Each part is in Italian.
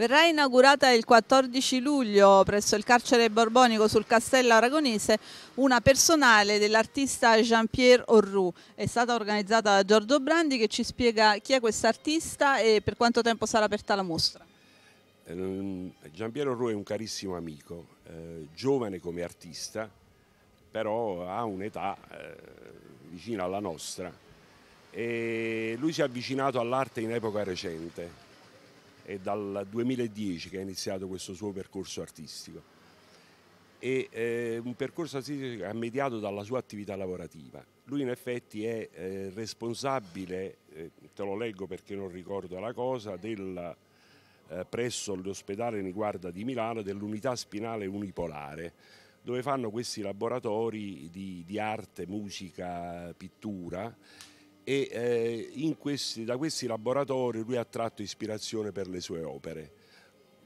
verrà inaugurata il 14 luglio presso il carcere borbonico sul Castello Aragonese una personale dell'artista Jean-Pierre Orrou. È stata organizzata da Giorgio Brandi che ci spiega chi è quest'artista e per quanto tempo sarà aperta la mostra. Giampiero eh, Orrou è un carissimo amico, eh, giovane come artista, però ha un'età eh, vicina alla nostra e lui si è avvicinato all'arte in epoca recente è dal 2010 che ha iniziato questo suo percorso artistico. E, eh, un percorso artistico che ha mediato dalla sua attività lavorativa. Lui in effetti è eh, responsabile, eh, te lo leggo perché non ricordo la cosa, del, eh, presso l'ospedale Niguarda di Milano dell'unità spinale unipolare dove fanno questi laboratori di, di arte, musica, pittura e eh, questi, da questi laboratori lui ha tratto ispirazione per le sue opere.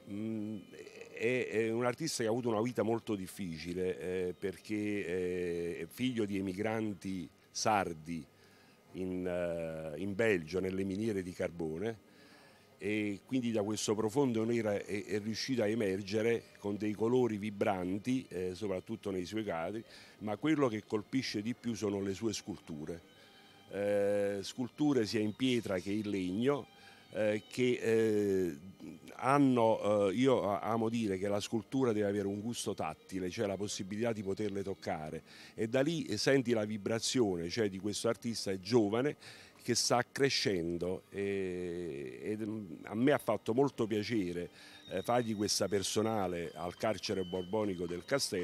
Mm, è, è, un artista che ha avuto una vita molto difficile eh, perché eh, è figlio di emigranti sardi in, eh, in Belgio, nelle miniere di carbone e quindi da questo profondo nero è, è riuscito a emergere con dei colori vibranti, eh, soprattutto nei suoi cadri, ma quello che colpisce di più sono le sue sculture eh, sculture sia in pietra che in legno eh, che eh, hanno, eh, io amo dire che la scultura deve avere un gusto tattile, cioè la possibilità di poterle toccare e da lì eh, senti la vibrazione cioè, di questo artista giovane che sta crescendo e, e, mm, a me ha fatto molto piacere eh, fargli questa personale al carcere borbonico del castello.